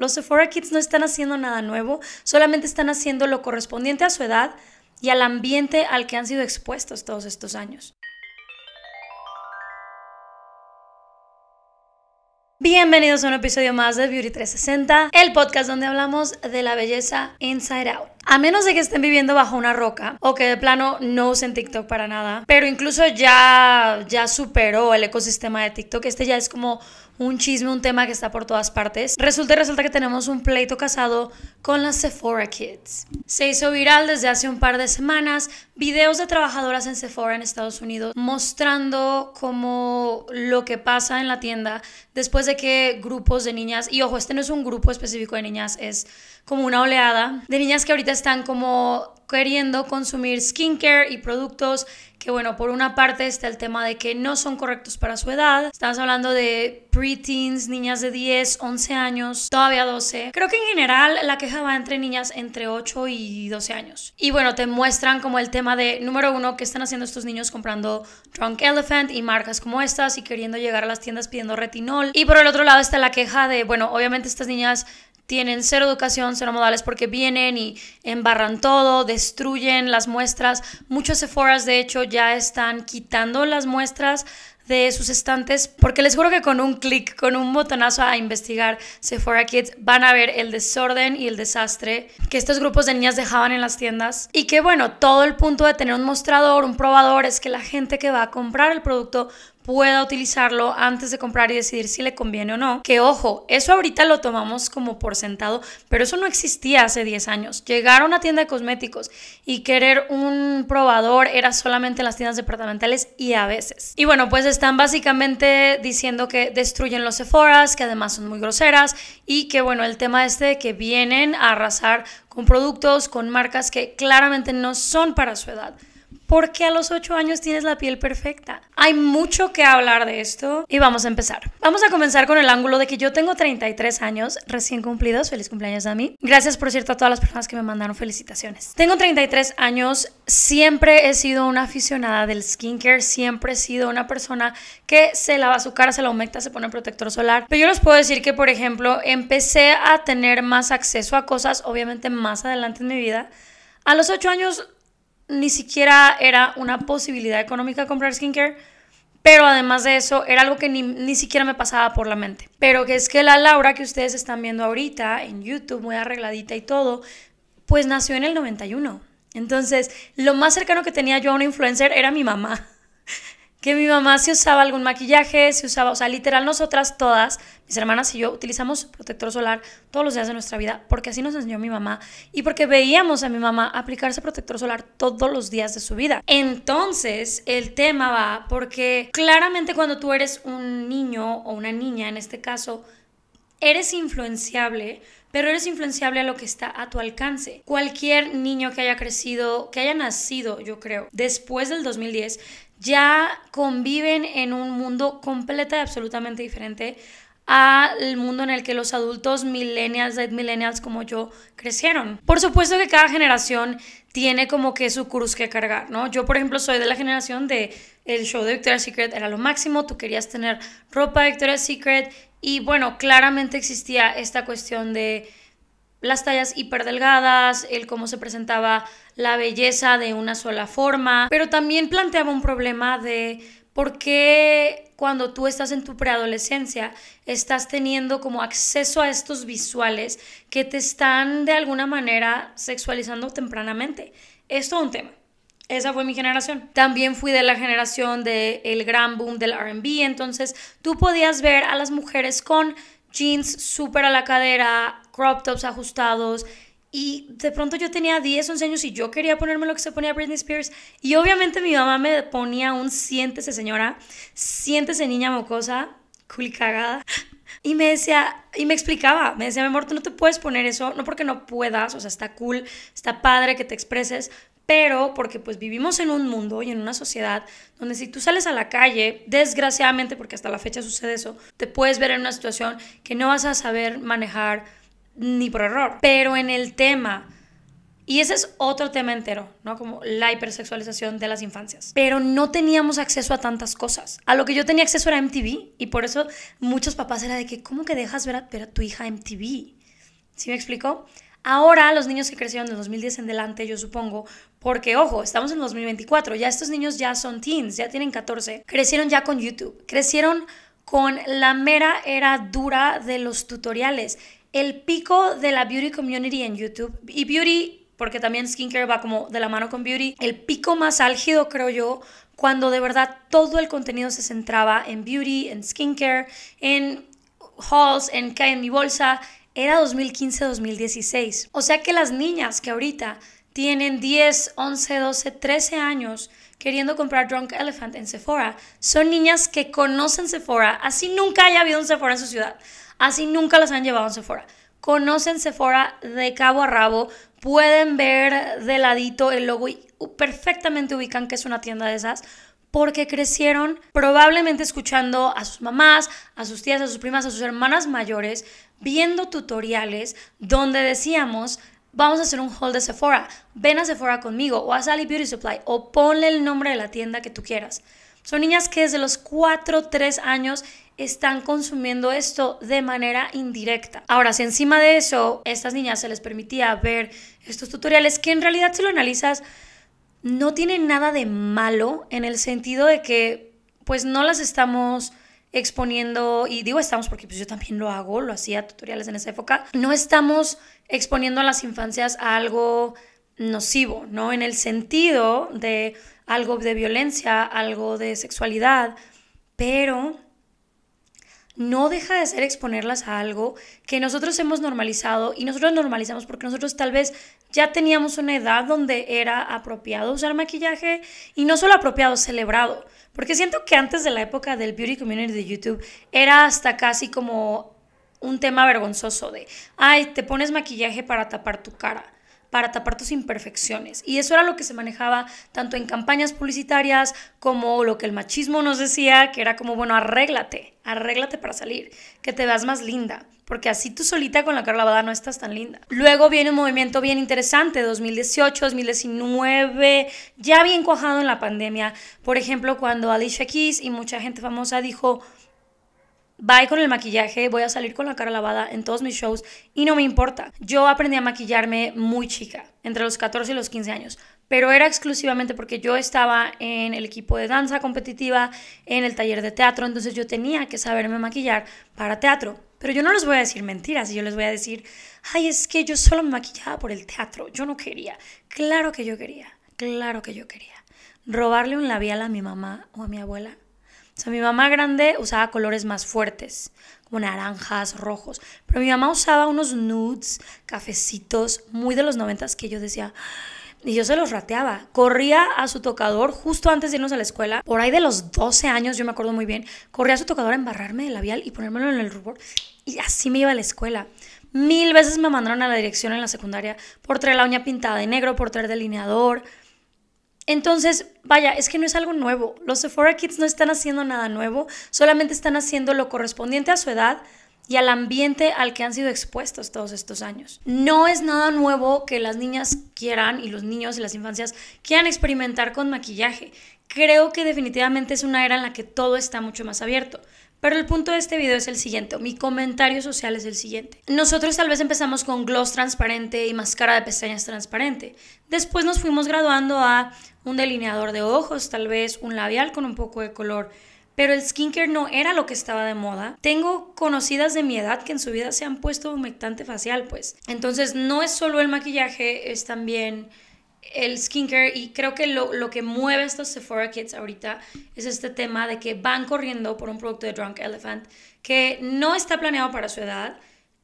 los Sephora Kids no están haciendo nada nuevo, solamente están haciendo lo correspondiente a su edad y al ambiente al que han sido expuestos todos estos años. Bienvenidos a un episodio más de Beauty 360, el podcast donde hablamos de la belleza inside out. A menos de que estén viviendo bajo una roca o que de plano no usen TikTok para nada, pero incluso ya ya superó el ecosistema de TikTok, este ya es como un chisme, un tema que está por todas partes. Resulta y resulta que tenemos un pleito casado con las Sephora Kids. Se hizo viral desde hace un par de semanas videos de trabajadoras en Sephora en Estados Unidos mostrando como lo que pasa en la tienda después de que grupos de niñas, y ojo, este no es un grupo específico de niñas, es como una oleada de niñas que ahorita están como queriendo consumir skincare y productos que bueno, por una parte está el tema de que no son correctos para su edad. Estamos hablando de preteens, niñas de 10, 11 años, todavía 12. Creo que en general la queja va entre niñas entre 8 y 12 años. Y bueno, te muestran como el tema de, número uno, que están haciendo estos niños comprando Drunk Elephant y marcas como estas y queriendo llegar a las tiendas pidiendo retinol. Y por el otro lado está la queja de, bueno, obviamente estas niñas tienen cero educación, cero modales porque vienen y embarran todo, destruyen las muestras. Muchos Sephoras, de hecho, ya están quitando las muestras de sus estantes, porque les juro que con un clic, con un botonazo a investigar Sephora Kids, van a ver el desorden y el desastre que estos grupos de niñas dejaban en las tiendas. Y que bueno, todo el punto de tener un mostrador, un probador, es que la gente que va a comprar el producto pueda utilizarlo antes de comprar y decidir si le conviene o no. Que ojo, eso ahorita lo tomamos como por sentado, pero eso no existía hace 10 años. Llegar a una tienda de cosméticos y querer un probador era solamente en las tiendas departamentales y a veces. Y bueno, pues están básicamente diciendo que destruyen los Sephoras, que además son muy groseras y que bueno, el tema este de que vienen a arrasar con productos, con marcas que claramente no son para su edad porque a los 8 años tienes la piel perfecta. Hay mucho que hablar de esto y vamos a empezar. Vamos a comenzar con el ángulo de que yo tengo 33 años recién cumplidos. Feliz cumpleaños a mí. Gracias por cierto a todas las personas que me mandaron felicitaciones. Tengo 33 años, siempre he sido una aficionada del skincare, siempre he sido una persona que se lava su cara, se la humecta, se pone protector solar. Pero yo les puedo decir que, por ejemplo, empecé a tener más acceso a cosas, obviamente más adelante en mi vida. A los 8 años ni siquiera era una posibilidad económica comprar skincare. Pero además de eso, era algo que ni, siquiera me pasaba por la mente. Pero que es que la Laura que ustedes están viendo ahorita en YouTube, muy arregladita y todo, pues nació en el 91. Entonces, lo más cercano que tenía yo a una influencer era mi mamá que mi mamá si usaba algún maquillaje, si usaba, o sea, literal nosotras todas, mis hermanas y yo utilizamos protector solar todos los días de nuestra vida porque así nos enseñó mi mamá y porque veíamos a mi mamá aplicarse protector solar todos los días de su vida. Entonces, el tema va porque claramente cuando tú eres un niño o una niña en este caso, eres influenciable pero eres influenciable a lo que está a tu alcance. Cualquier niño que haya crecido, que haya nacido, yo creo, después del 2010, ya conviven en un mundo completo y absolutamente diferente al mundo en el que los adultos millennials, dead millennials como yo crecieron. Por supuesto que cada generación tiene como que su cruz que cargar, ¿no? Yo, por ejemplo, soy de la generación de el show de Victoria's Secret era lo máximo, tú querías tener ropa de Victoria's Secret y bueno, claramente existía esta cuestión de las tallas hiperdelgadas, el cómo se presentaba la belleza de una sola forma, pero también planteaba un problema de por qué cuando tú estás en tu preadolescencia estás teniendo como acceso a estos visuales que te están de alguna manera sexualizando tempranamente. Es un tema. Esa fue mi generación. También fui de la generación del el gran boom del RB, entonces tú podías ver a las mujeres con jeans súper a la cadera, crop tops ajustados. Y de pronto yo tenía 10, 11 años y yo quería ponerme lo que se ponía Britney Spears. Y obviamente mi mamá me ponía un siéntese señora, siéntese niña mocosa, cool cagada, Y me decía, y me explicaba, me decía, mi amor, tú no te puedes poner eso, no porque no puedas, o sea, está cool, está padre que te expreses, pero porque pues vivimos en un mundo y en una sociedad donde si tú sales a la calle, desgraciadamente, porque hasta la fecha sucede eso, te puedes ver en una situación que no vas a saber manejar ni por error. Pero en el tema, y ese es otro tema entero, ¿no? Como la hipersexualización de las infancias. Pero no teníamos acceso a tantas cosas. A lo que yo tenía acceso era MTV, y por eso muchos papás era de que, ¿cómo que dejas ver a, tu hija MTV? ¿Sí me explico? Ahora los niños que crecieron del 2010 en adelante, yo supongo, porque ojo, estamos en 2024, ya estos niños ya son teens, ya tienen 14, crecieron ya con YouTube, crecieron con la mera era dura de los tutoriales el pico de la beauty community en YouTube y beauty porque también skincare va como de la mano con beauty. El pico más álgido, creo yo, cuando de verdad todo el contenido se centraba en beauty, en skincare, en hauls, en cae en mi bolsa, era 2015-2016. O sea que las niñas que ahorita tienen 10, 11, 12, 13 años queriendo comprar Drunk Elephant en Sephora, son niñas que conocen Sephora, así nunca haya habido un Sephora en su ciudad. Así nunca las han llevado a Sephora. Conocen Sephora de cabo a rabo, pueden ver de ladito el logo y perfectamente ubican que es una tienda de esas porque crecieron probablemente escuchando a sus mamás, a sus tías, a sus primas, a sus hermanas mayores, viendo tutoriales donde decíamos, vamos a hacer un haul de Sephora, ven a Sephora conmigo o a Sally Beauty Supply o ponle el nombre de la tienda que tú quieras. Son niñas que desde los 4, 3 años están consumiendo esto de manera indirecta. Ahora, si encima de eso a estas niñas se les permitía ver estos tutoriales, que en realidad si lo analizas no tienen nada de malo en el sentido de que pues no las estamos exponiendo, y digo estamos porque pues yo también lo hago, lo hacía tutoriales en esa época, no estamos exponiendo a las infancias a algo nocivo, ¿no? En el sentido de algo de violencia, algo de sexualidad, pero no deja de ser exponerlas a algo que nosotros hemos normalizado y nosotros normalizamos porque nosotros tal vez ya teníamos una edad donde era apropiado usar maquillaje y no solo apropiado, celebrado. Porque siento que antes de la época del beauty community de YouTube era hasta casi como un tema vergonzoso de, ay, te pones maquillaje para tapar tu cara para tapar tus imperfecciones. Y eso era lo que se manejaba tanto en campañas publicitarias como lo que el machismo nos decía, que era como, bueno, arréglate, arréglate para salir, que te veas más linda, porque así tú solita con la cara lavada no estás tan linda. Luego viene un movimiento bien interesante, 2018, 2019, ya bien cuajado en la pandemia. Por ejemplo, cuando Alicia Keys y mucha gente famosa dijo, Bye con el maquillaje, voy a salir con la cara lavada en todos mis shows y no me importa. Yo aprendí a maquillarme muy chica, entre los 14 y los 15 años, pero era exclusivamente porque yo estaba en el equipo de danza competitiva, en el taller de teatro, entonces yo tenía que saberme maquillar para teatro. Pero yo no les voy a decir mentiras, yo les voy a decir, ay, es que yo solo me maquillaba por el teatro, yo no quería. Claro que yo quería, claro que yo quería. Robarle un labial a mi mamá o a mi abuela o sea, mi mamá grande usaba colores más fuertes, como naranjas, rojos. Pero mi mamá usaba unos nudes, cafecitos, muy de los noventas que yo decía... Y yo se los rateaba. Corría a su tocador justo antes de irnos a la escuela. Por ahí de los 12 años, yo me acuerdo muy bien. Corría a su tocador a embarrarme el labial y ponérmelo en el rubor. Y así me iba a la escuela. Mil veces me mandaron a la dirección en la secundaria por traer la uña pintada de negro, por traer delineador. Entonces, vaya, es que no es algo nuevo. Los Sephora Kids no están haciendo nada nuevo, solamente están haciendo lo correspondiente a su edad y al ambiente al que han sido expuestos todos estos años. No es nada nuevo que las niñas quieran y los niños y las infancias quieran experimentar con maquillaje. Creo que definitivamente es una era en la que todo está mucho más abierto. Pero el punto de este video es el siguiente, mi comentario social es el siguiente. Nosotros tal vez empezamos con gloss transparente y máscara de pestañas transparente. Después nos fuimos graduando a un delineador de ojos, tal vez un labial con un poco de color. Pero el skincare no era lo que estaba de moda. Tengo conocidas de mi edad que en su vida se han puesto humectante facial, pues. Entonces no es solo el maquillaje, es también el skincare y creo que lo, que mueve estos Sephora Kids ahorita es este tema de que van corriendo por un producto de Drunk Elephant que no está planeado para su edad,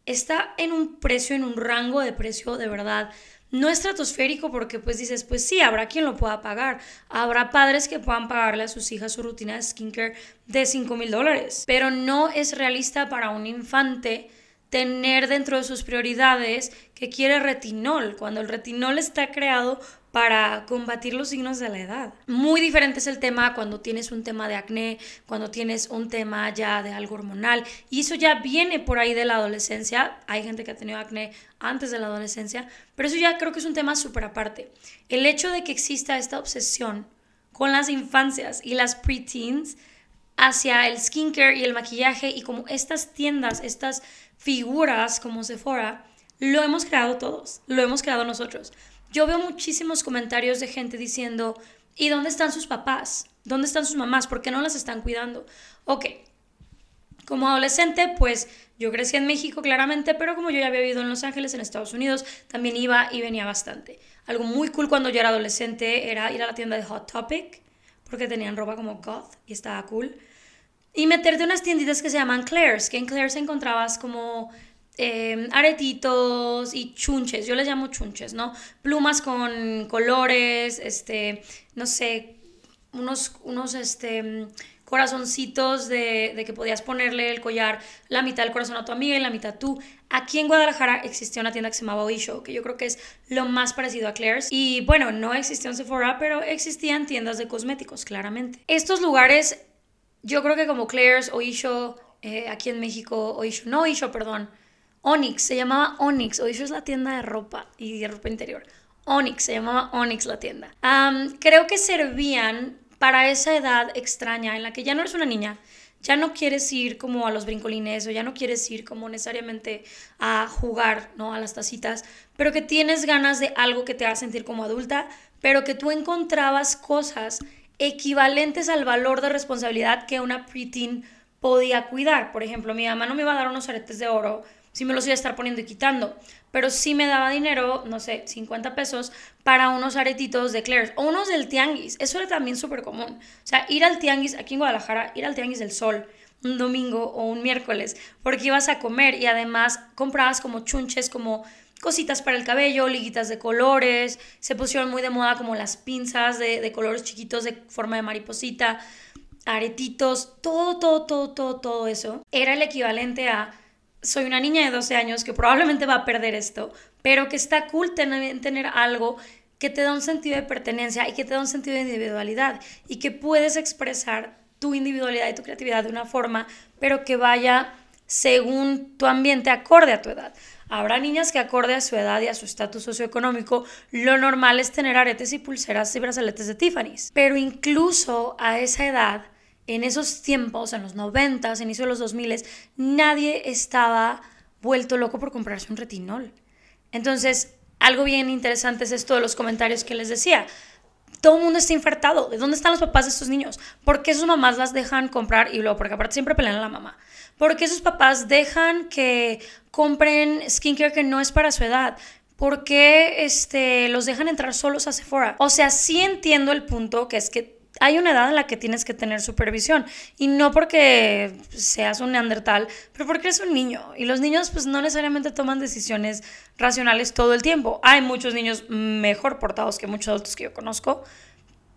está en un precio, en un rango de precio de verdad no estratosférico porque pues dices, pues sí, habrá quien lo pueda pagar, habrá padres que puedan pagarle a sus hijas su rutina de skincare de 5 mil dólares, pero no es realista para un infante tener dentro de sus prioridades que quiere retinol, cuando el retinol está creado para combatir los signos de la edad. Muy diferente es el tema cuando tienes un tema de acné, cuando tienes un tema ya de algo hormonal, y eso ya viene por ahí de la adolescencia. Hay gente que ha tenido acné antes de la adolescencia, pero eso ya creo que es un tema súper aparte. El hecho de que exista esta obsesión con las infancias y las preteens hacia el skincare y el maquillaje y como estas tiendas, estas figuras como Sephora, lo hemos creado todos, lo hemos creado nosotros. Yo veo muchísimos comentarios de gente diciendo, ¿y dónde están sus papás? ¿Dónde están sus mamás? ¿Por qué no las están cuidando? Ok, como adolescente, pues yo crecí en México claramente, pero como yo ya había vivido en Los Ángeles, en Estados Unidos, también iba y venía bastante. Algo muy cool cuando yo era adolescente era ir a la tienda de Hot Topic, porque tenían ropa como goth y estaba cool. Y meterte unas tienditas que se llaman Claire's, que en Claire's encontrabas como em, aretitos y chunches, yo les llamo chunches, ¿no? Plumas con colores, este, no sé, unos, unos, este, corazoncitos de, que podías ponerle el collar, la mitad del corazón a tu amiga y la mitad tú. Aquí en Guadalajara existió una tienda que se llamaba Oisho, que yo creo que es lo más parecido a Claire's. Y bueno, no existió en Sephora, pero existían tiendas de cosméticos, claramente. Estos lugares yo creo que como Claire's o Isho, eh, aquí en México, o no Isho, perdón, Onyx, se llamaba Onyx, o Isho es la tienda de ropa y de ropa interior. Onyx, se llamaba Onyx la tienda. creo que servían para esa edad extraña en la que ya no eres una niña, ya no quieres ir como a los brincolines o ya no quieres ir como necesariamente a jugar, ¿no? A las tacitas, pero que tienes ganas de algo que te haga sentir como adulta, pero que tú encontrabas cosas equivalentes al valor de responsabilidad que una preteen podía cuidar. Por ejemplo, mi mamá no me iba a dar unos aretes de oro si me los iba a estar poniendo y quitando, pero sí me daba dinero, no sé, 50 pesos para unos aretitos de Claire's o unos del tianguis. Eso era también súper común. O sea, ir al tianguis aquí en Guadalajara, ir al tianguis del sol un domingo o un miércoles, porque ibas a comer y además comprabas como chunches, como cositas para el cabello, liguitas de colores, se pusieron muy de moda como las pinzas de, colores chiquitos de forma de mariposita, aretitos, todo, todo, todo, todo, todo eso. Era el equivalente a soy una niña de 12 años que probablemente va a perder esto, pero que está cool tener, algo que te da un sentido de pertenencia y que te da un sentido de individualidad y que puedes expresar tu individualidad y tu creatividad de una forma, pero que vaya según tu ambiente acorde a tu edad. Habrá niñas que acorde a su edad y a su estatus socioeconómico, lo normal es tener aretes y pulseras y brazaletes de Tiffany's. Pero incluso a esa edad, en esos tiempos, en los 90, inicio de los 2000, nadie estaba vuelto loco por comprarse un retinol. Entonces, algo bien interesante es esto de los comentarios que les decía todo el mundo está infartado. ¿De dónde están los papás de estos niños? ¿Por qué sus mamás las dejan comprar? Y luego, porque aparte siempre pelean a la mamá. ¿Por qué sus papás dejan que compren skincare que no es para su edad? ¿Por qué este, los dejan entrar solos a Sephora? O sea, sí entiendo el punto que es que hay una edad en la que tienes que tener supervisión. Y no porque seas un neandertal, pero porque eres un niño. Y los niños pues no necesariamente toman decisiones racionales todo el tiempo. Hay muchos niños mejor portados que muchos adultos que yo conozco.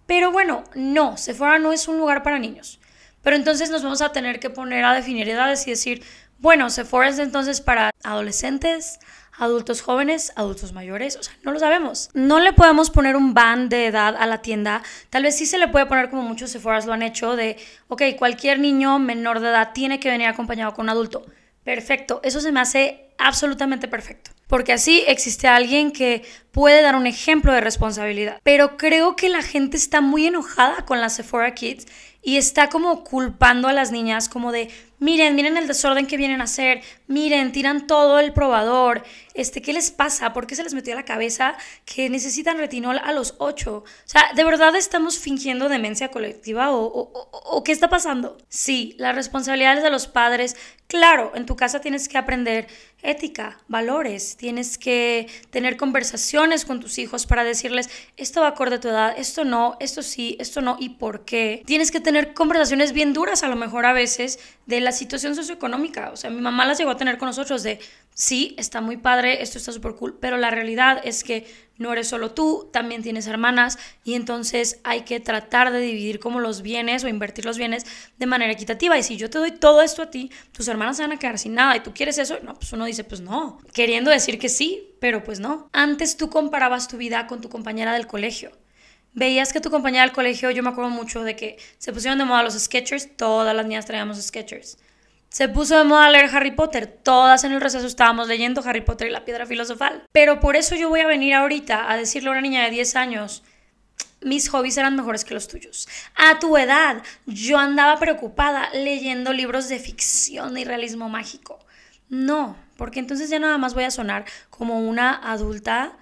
Pero bueno, no, Sephora no es un lugar para niños. Pero entonces nos vamos a tener que poner a definir edades y decir, bueno, Sephora es entonces para adolescentes, adultos jóvenes, adultos mayores, o sea, no lo sabemos. No le podemos poner un ban de edad a la tienda, tal vez sí se le puede poner como muchos Sephora's lo han hecho, de, ok, cualquier niño menor de edad tiene que venir acompañado con un adulto. Perfecto, eso se me hace absolutamente perfecto, porque así existe alguien que puede dar un ejemplo de responsabilidad. Pero creo que la gente está muy enojada con las Sephora Kids y está como culpando a las niñas como de miren, miren el desorden que vienen a hacer, miren, tiran todo el probador, este, ¿qué les pasa? ¿Por qué se les metió a la cabeza que necesitan retinol a los 8? O sea, ¿de verdad estamos fingiendo demencia colectiva o, o qué está pasando? Sí, las responsabilidades de los padres, claro, en tu casa tienes que aprender ética, valores, tienes que tener conversaciones con tus hijos para decirles, esto va acorde a tu edad, esto no, esto sí, esto no y por qué. Tienes que tener conversaciones bien duras a lo mejor a veces de la situación socioeconómica. O sea, mi mamá las llegó a tener con nosotros de, sí, está muy padre, esto está súper cool, pero la realidad es que no eres solo tú, también tienes hermanas y entonces hay que tratar de dividir como los bienes o invertir los bienes de manera equitativa. Y si yo te doy todo esto a ti, tus hermanas se van a quedar sin nada y tú quieres eso, no, pues uno dice, pues no, queriendo decir que sí, pero pues no. Antes tú comparabas tu vida con tu compañera del colegio. Veías que tu compañera del colegio, yo me acuerdo mucho de que se pusieron de moda los sketchers. todas las niñas traíamos sketchers. Se puso de moda leer Harry Potter. Todas en el receso estábamos leyendo Harry Potter y la piedra filosofal. Pero por eso yo voy a venir ahorita a decirle a una niña de 10 años, mis hobbies eran mejores que los tuyos. A tu edad, yo andaba preocupada leyendo libros de ficción y realismo mágico. No, porque entonces ya nada más voy a sonar como una adulta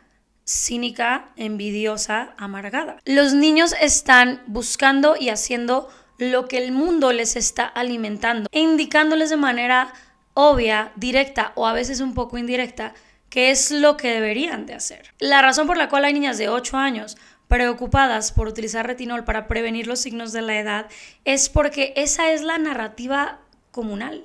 cínica, envidiosa, amargada. Los niños están buscando y haciendo lo que el mundo les está alimentando, e indicándoles de manera obvia, directa o a veces un poco indirecta, qué es lo que deberían de hacer. La razón por la cual hay niñas de 8 años preocupadas por utilizar retinol para prevenir los signos de la edad es porque esa es la narrativa comunal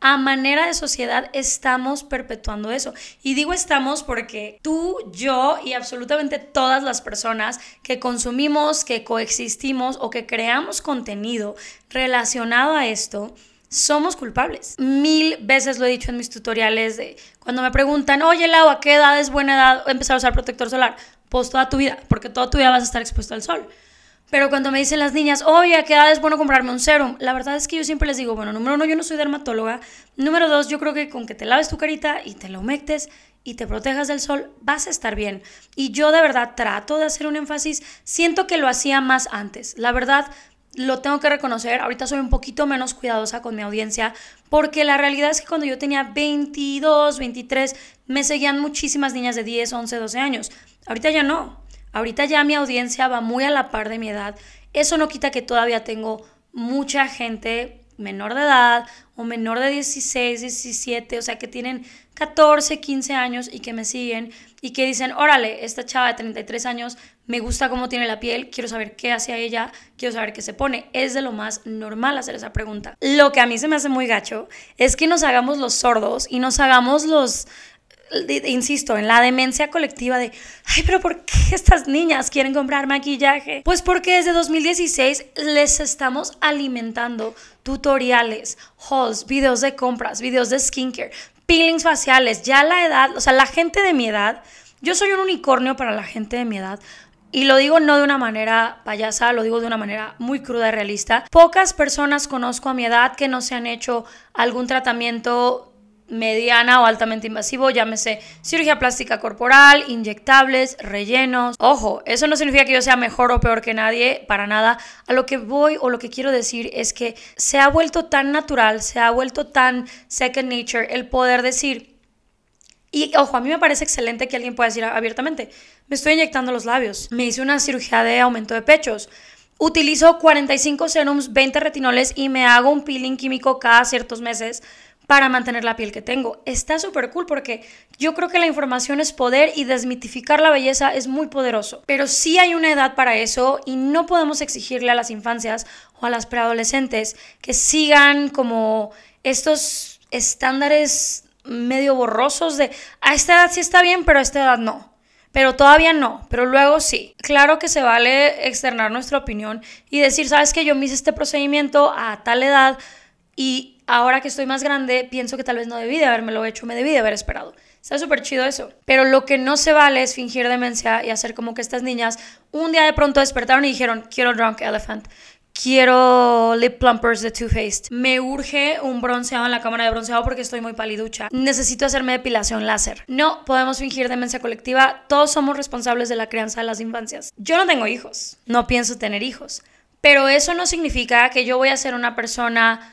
a manera de sociedad estamos perpetuando eso. Y digo estamos porque tú, yo y absolutamente todas las personas que consumimos, que coexistimos o que creamos contenido relacionado a esto, somos culpables. Mil veces lo he dicho en mis tutoriales de cuando me preguntan, oye Lau, ¿a qué edad es buena edad empezar a usar protector solar? Pues toda tu vida, porque toda tu vida vas a estar expuesto al sol. Pero cuando me dicen las niñas, oye, ¿a qué edad es bueno comprarme un serum? La verdad es que yo siempre les digo, bueno, número uno, yo no soy dermatóloga. Número dos, yo creo que con que te laves tu carita y te lo humectes y te protejas del sol, vas a estar bien. Y yo de verdad trato de hacer un énfasis. Siento que lo hacía más antes. La verdad, lo tengo que reconocer, ahorita soy un poquito menos cuidadosa con mi audiencia, porque la realidad es que cuando yo tenía 22, 23, me seguían muchísimas niñas de 10, 11, 12 años. Ahorita ya no. Ahorita ya mi audiencia va muy a la par de mi edad. Eso no quita que todavía tengo mucha gente menor de edad o menor de 16, 17, o sea, que tienen 14, 15 años y que me siguen y que dicen, órale, esta chava de 33 años, me gusta cómo tiene la piel, quiero saber qué hace ella, quiero saber qué se pone. Es de lo más normal hacer esa pregunta. Lo que a mí se me hace muy gacho es que nos hagamos los sordos y nos hagamos los insisto, en la demencia colectiva de, ay, pero ¿por qué estas niñas quieren comprar maquillaje? Pues porque desde 2016 les estamos alimentando tutoriales, hauls, videos de compras, videos de skincare, peelings faciales, ya la edad, o sea, la gente de mi edad, yo soy un unicornio para la gente de mi edad, y lo digo no de una manera payasa, lo digo de una manera muy cruda y realista. Pocas personas conozco a mi edad que no se han hecho algún tratamiento mediana o altamente invasivo, llámese cirugía plástica corporal, inyectables, rellenos. Ojo, eso no significa que yo sea mejor o peor que nadie, para nada. A lo que voy o lo que quiero decir es que se ha vuelto tan natural, se ha vuelto tan second nature el poder decir... Y ojo, a mí me parece excelente que alguien pueda decir abiertamente, me estoy inyectando los labios, me hice una cirugía de aumento de pechos, Utilizo 45 serums, 20 retinoles y me hago un peeling químico cada ciertos meses para mantener la piel que tengo. Está súper cool porque yo creo que la información es poder y desmitificar la belleza es muy poderoso. Pero sí hay una edad para eso y no podemos exigirle a las infancias o a las preadolescentes que sigan como estos estándares medio borrosos de a esta edad sí está bien, pero a esta edad no. Pero todavía no, pero luego sí. Claro que se vale externar nuestra opinión y decir, sabes que yo me hice este procedimiento a tal edad y ahora que estoy más grande, pienso que tal vez no debí de haberme lo hecho, me debí de haber esperado. Está súper chido eso. Pero lo que no se vale es fingir demencia y hacer como que estas niñas un día de pronto despertaron y dijeron, quiero Drunk Elephant. Quiero lip plumpers de Too Faced. Me urge un bronceado en la cámara de bronceado porque estoy muy paliducha. Necesito hacerme depilación láser. No podemos fingir demencia colectiva. Todos somos responsables de la crianza de las infancias. Yo no tengo hijos. No pienso tener hijos. Pero eso no significa que yo voy a ser una persona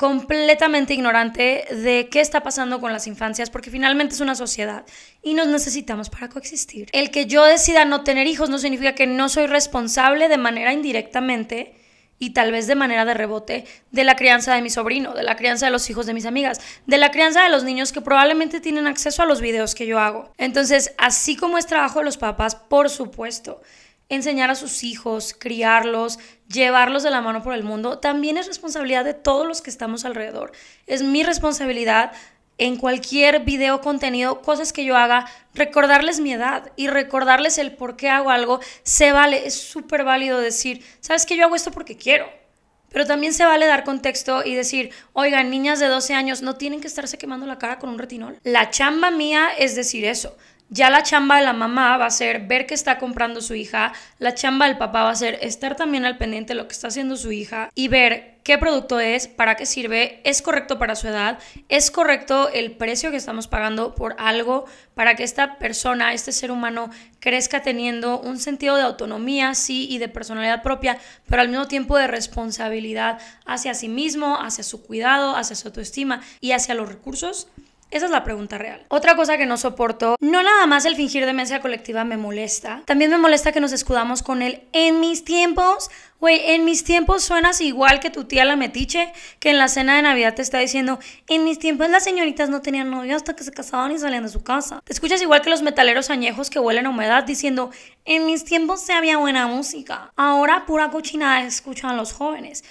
completamente ignorante de qué está pasando con las infancias, porque finalmente es una sociedad y nos necesitamos para coexistir. El que yo decida no tener hijos no significa que no soy responsable de manera indirectamente y tal vez de manera de rebote de la crianza de mi sobrino, de la crianza de los hijos de mis amigas, de la crianza de los niños que probablemente tienen acceso a los videos que yo hago. Entonces, así como es trabajo de los papás, por supuesto, enseñar a sus hijos, criarlos, llevarlos de la mano por el mundo, también es responsabilidad de todos los que estamos alrededor. Es mi responsabilidad en cualquier video, contenido, cosas que yo haga, recordarles mi edad y recordarles el por qué hago algo, se vale, es súper válido decir, sabes que yo hago esto porque quiero, pero también se vale dar contexto y decir, oigan, niñas de 12 años no tienen que estarse quemando la cara con un retinol. La chamba mía es decir eso, ya la chamba de la mamá va a ser ver qué está comprando su hija, la chamba del papá va a ser estar también al pendiente de lo que está haciendo su hija y ver qué producto es, para qué sirve, es correcto para su edad, es correcto el precio que estamos pagando por algo para que esta persona, este ser humano, crezca teniendo un sentido de autonomía, sí, y de personalidad propia, pero al mismo tiempo de responsabilidad hacia sí mismo, hacia su cuidado, hacia su autoestima y hacia los recursos esa es la pregunta real. Otra cosa que no soporto, no nada más el fingir demencia colectiva me molesta, también me molesta que nos escudamos con el en mis tiempos. Güey, en mis tiempos suenas igual que tu tía la metiche, que en la cena de Navidad te está diciendo, en mis tiempos las señoritas no tenían novio hasta que se casaban y salían de su casa. Te escuchas igual que los metaleros añejos que huelen a humedad diciendo, en mis tiempos se había buena música, ahora pura cochinada escuchan a los jóvenes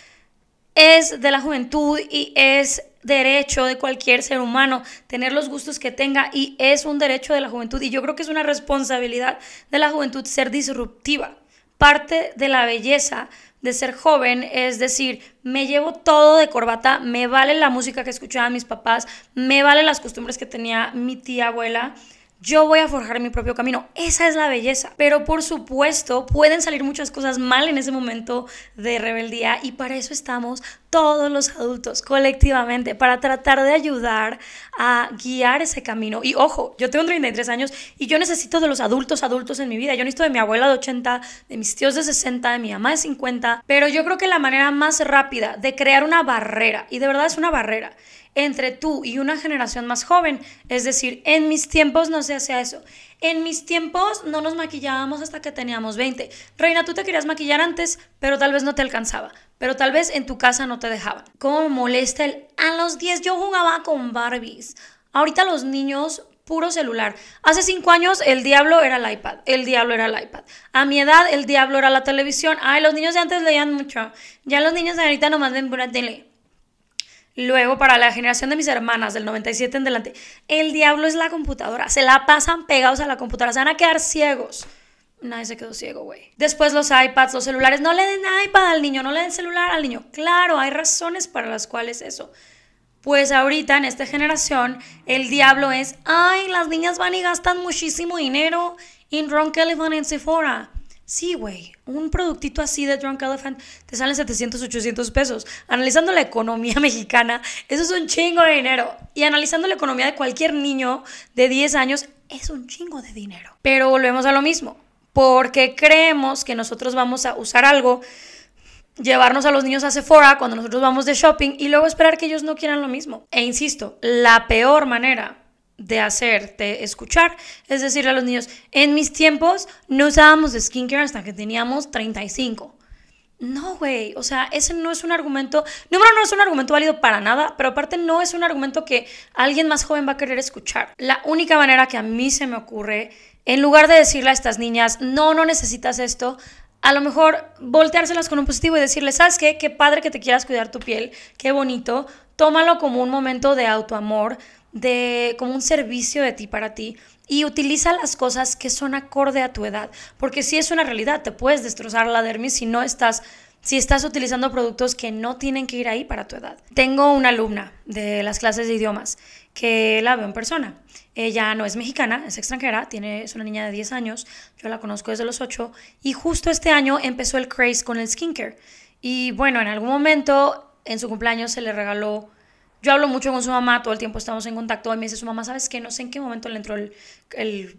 es de la juventud y es derecho de cualquier ser humano tener los gustos que tenga y es un derecho de la juventud y yo creo que es una responsabilidad de la juventud ser disruptiva. Parte de la belleza de ser joven es decir, me llevo todo de corbata, me vale la música que escuchaban mis papás, me vale las costumbres que tenía mi tía abuela yo voy a forjar mi propio camino. Esa es la belleza. Pero por supuesto, pueden salir muchas cosas mal en ese momento de rebeldía y para eso estamos todos los adultos colectivamente para tratar de ayudar a guiar ese camino. Y ojo, yo tengo 33 años y yo necesito de los adultos adultos en mi vida. Yo necesito de mi abuela de 80, de mis tíos de 60, de mi mamá de 50. Pero yo creo que la manera más rápida de crear una barrera, y de verdad es una barrera, entre tú y una generación más joven, es decir, en mis tiempos no se hacía eso en mis tiempos no nos maquillábamos hasta que teníamos 20. Reina, tú te querías maquillar antes, pero tal vez no te alcanzaba. Pero tal vez en tu casa no te dejaban. ¿Cómo me molesta el... A los 10 yo jugaba con Barbies. Ahorita los niños puro celular. Hace 5 años el diablo era el iPad, el diablo era el iPad. A mi edad el diablo era la televisión. Ay, los niños de antes leían mucho. Ya los niños de ahorita nomás ven pura tele. Luego, para la generación de mis hermanas, del 97 en delante, el diablo es la computadora. Se la pasan pegados a la computadora. Se van a quedar ciegos. Nadie se quedó ciego, güey. Después los iPads, los celulares. No le den iPad al niño, no le den celular al niño. Claro, hay razones para las cuales eso. Pues ahorita en esta generación el diablo es, ay, las niñas van y gastan muchísimo dinero en Ron Kelly en Sephora. Sí, güey, un productito así de Drunk Elephant te salen 700, 800 pesos. Analizando la economía mexicana, eso es un chingo de dinero. Y analizando la economía de cualquier niño de 10 años, es un chingo de dinero. Pero volvemos a lo mismo, porque creemos que nosotros vamos a usar algo, llevarnos a los niños a Sephora cuando nosotros vamos de shopping y luego esperar que ellos no quieran lo mismo. E insisto, la peor manera de hacerte escuchar, es decir, a los niños, en mis tiempos no usábamos skincare hasta que teníamos 35. No, güey, o sea, ese no es un argumento, número no es un argumento válido para nada, pero aparte no es un argumento que alguien más joven va a querer escuchar. La única manera que a mí se me ocurre, en lugar de decirle a estas niñas, no, no necesitas esto, a lo mejor volteárselas con un positivo y decirles, ¿sabes qué? Qué padre que te quieras cuidar tu piel, qué bonito, tómalo como un momento de autoamor, de como un servicio de ti para ti y utiliza las cosas que son acorde a tu edad, porque si es una realidad, te puedes destrozar la dermis si no estás si estás utilizando productos que no tienen que ir ahí para tu edad. Tengo una alumna de las clases de idiomas que la veo en persona. Ella no es mexicana, es extranjera, tiene, es una niña de 10 años, yo la conozco desde los 8 y justo este año empezó el craze con el skincare. Y bueno, en algún momento en su cumpleaños se le regaló yo hablo mucho con su mamá, todo el tiempo estamos en contacto. Y me dice su mamá, ¿sabes qué? No sé en qué momento le entró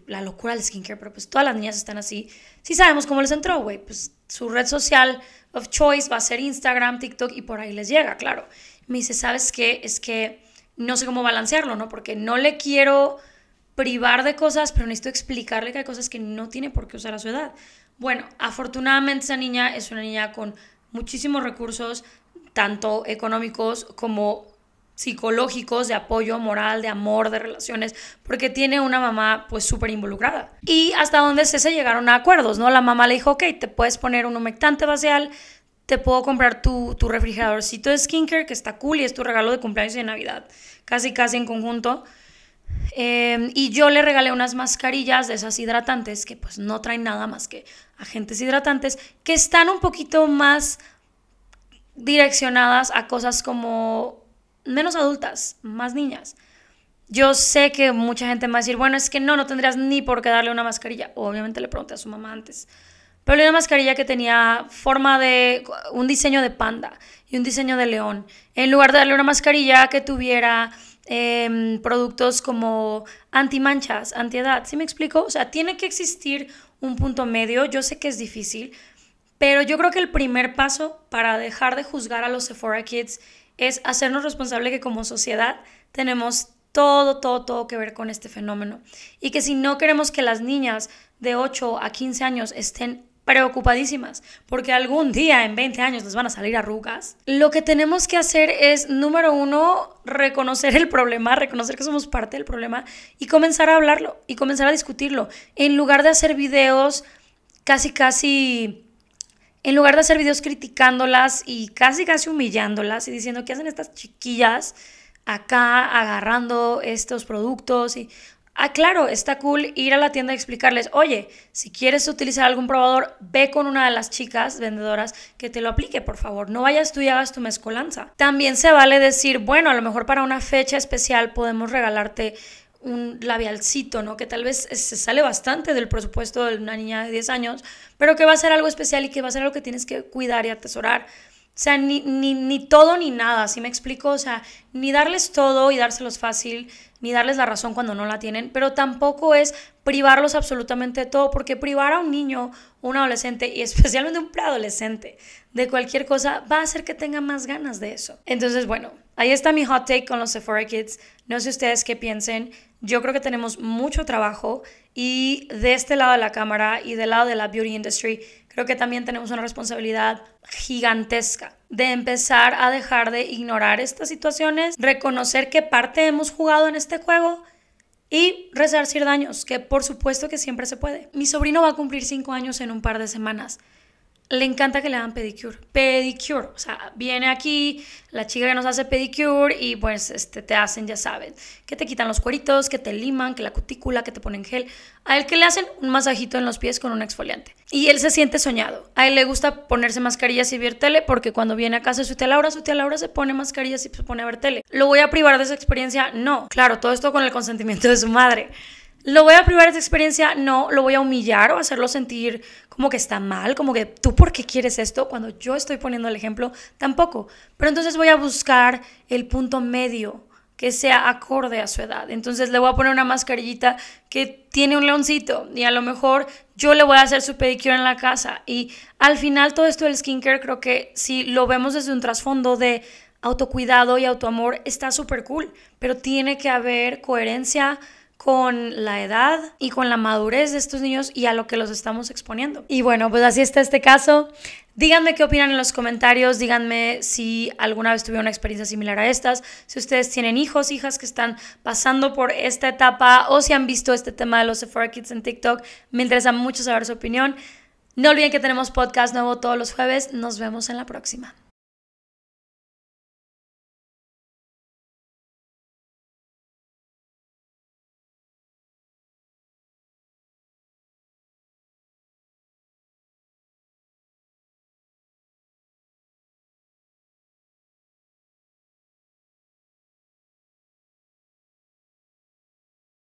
la locura del skincare, pero pues todas las niñas están así. Sí sabemos cómo les entró, güey. Pues su red social of choice va a ser Instagram, TikTok y por ahí les llega, claro. Me dice, ¿sabes qué? Es que no sé cómo balancearlo, ¿no? Porque no le quiero privar de cosas, pero necesito explicarle que hay cosas que no tiene por qué usar a su edad. Bueno, afortunadamente esa niña es una niña con muchísimos recursos, tanto económicos como psicológicos, de apoyo moral, de amor, de relaciones, porque tiene una mamá pues súper involucrada. Y hasta donde se llegaron a acuerdos, ¿no? La mamá le dijo, ok, te puedes poner un humectante facial, te puedo comprar tu, refrigeradorcito de skincare, que está cool y es tu regalo de cumpleaños y de Navidad, casi casi en conjunto. Em, y yo le regalé unas mascarillas de esas hidratantes, que pues no traen nada más que agentes hidratantes, que están un poquito más direccionadas a cosas como menos adultas, más niñas. Yo sé que mucha gente me va a decir, bueno, es que no, no tendrías ni por qué darle una mascarilla. Obviamente le pregunté a su mamá antes. Pero le di una mascarilla que tenía forma de un diseño de panda y un diseño de león. En lugar de darle una mascarilla que tuviera em, productos como anti-manchas, antimanchas, antiedad. ¿Sí me explico? O sea, tiene que existir un punto medio. Yo sé que es difícil, pero yo creo que el primer paso para dejar de juzgar a los Sephora Kids es hacernos responsable que como sociedad tenemos todo, todo, todo que ver con este fenómeno. Y que si no queremos que las niñas de 8 a 15 años estén preocupadísimas porque algún día en 20 años les van a salir arrugas, lo que tenemos que hacer es, número uno, reconocer el problema, reconocer que somos parte del problema y comenzar a hablarlo y comenzar a discutirlo. En lugar de hacer videos casi, casi en lugar de hacer videos criticándolas y casi casi humillándolas y diciendo qué hacen estas chiquillas acá agarrando estos productos y ah claro, está cool ir a la tienda y explicarles, "Oye, si quieres utilizar algún probador, ve con una de las chicas vendedoras que te lo aplique, por favor. No vayas tú y hagas tu mezcolanza." También se vale decir, "Bueno, a lo mejor para una fecha especial podemos regalarte un labialcito, ¿no? Que tal vez se sale bastante del presupuesto de una niña de 10 años, pero que va a ser algo especial y que va a ser algo que tienes que cuidar y atesorar. O sea, ni, todo ni nada, ¿sí me explico? O sea, ni darles todo y dárselos fácil, ni darles la razón cuando no la tienen, pero tampoco es privarlos absolutamente de todo, porque privar a un niño, un adolescente y especialmente un preadolescente de cualquier cosa va a hacer que tenga más ganas de eso. Entonces, bueno, ahí está mi hot take con los Sephora Kids. No sé ustedes qué piensen. Yo creo que tenemos mucho trabajo y de este lado de la cámara y del lado de la beauty industry, creo que también tenemos una responsabilidad gigantesca de empezar a dejar de ignorar estas situaciones, reconocer qué parte hemos jugado en este juego y resarcir daños, que por supuesto que siempre se puede. Mi sobrino va a cumplir cinco años en un par de semanas le encanta que le hagan pedicure. Pedicure, o sea, viene aquí la chica que nos hace pedicure y pues este, te hacen, ya saben, que te quitan los cueritos, que te liman, que la cutícula, que te ponen gel. A él que le hacen un masajito en los pies con un exfoliante. Y él se siente soñado. A él le gusta ponerse mascarillas y ver tele porque cuando viene a casa su tía Laura, su tía Laura se pone mascarillas y se pone a ver tele. ¿Lo voy a privar de esa experiencia? No. Claro, todo esto con el consentimiento de su madre lo voy a privar de esa experiencia, no lo voy a humillar o hacerlo sentir como que está mal, como que tú por qué quieres esto cuando yo estoy poniendo el ejemplo, tampoco. Pero entonces voy a buscar el punto medio que sea acorde a su edad. Entonces le voy a poner una mascarillita que tiene un leoncito y a lo mejor yo le voy a hacer su pedicure en la casa. Y al final todo esto del skincare creo que si lo vemos desde un trasfondo de autocuidado y autoamor está súper cool, pero tiene que haber coherencia, con la edad y con la madurez de estos niños y a lo que los estamos exponiendo. Y bueno, pues así está este caso. Díganme qué opinan en los comentarios, díganme si alguna vez tuvieron una experiencia similar a estas, si ustedes tienen hijos, hijas que están pasando por esta etapa o si han visto este tema de los Sephora Kids en TikTok. Me interesa mucho saber su opinión. No olviden que tenemos podcast nuevo todos los jueves. Nos vemos en la próxima.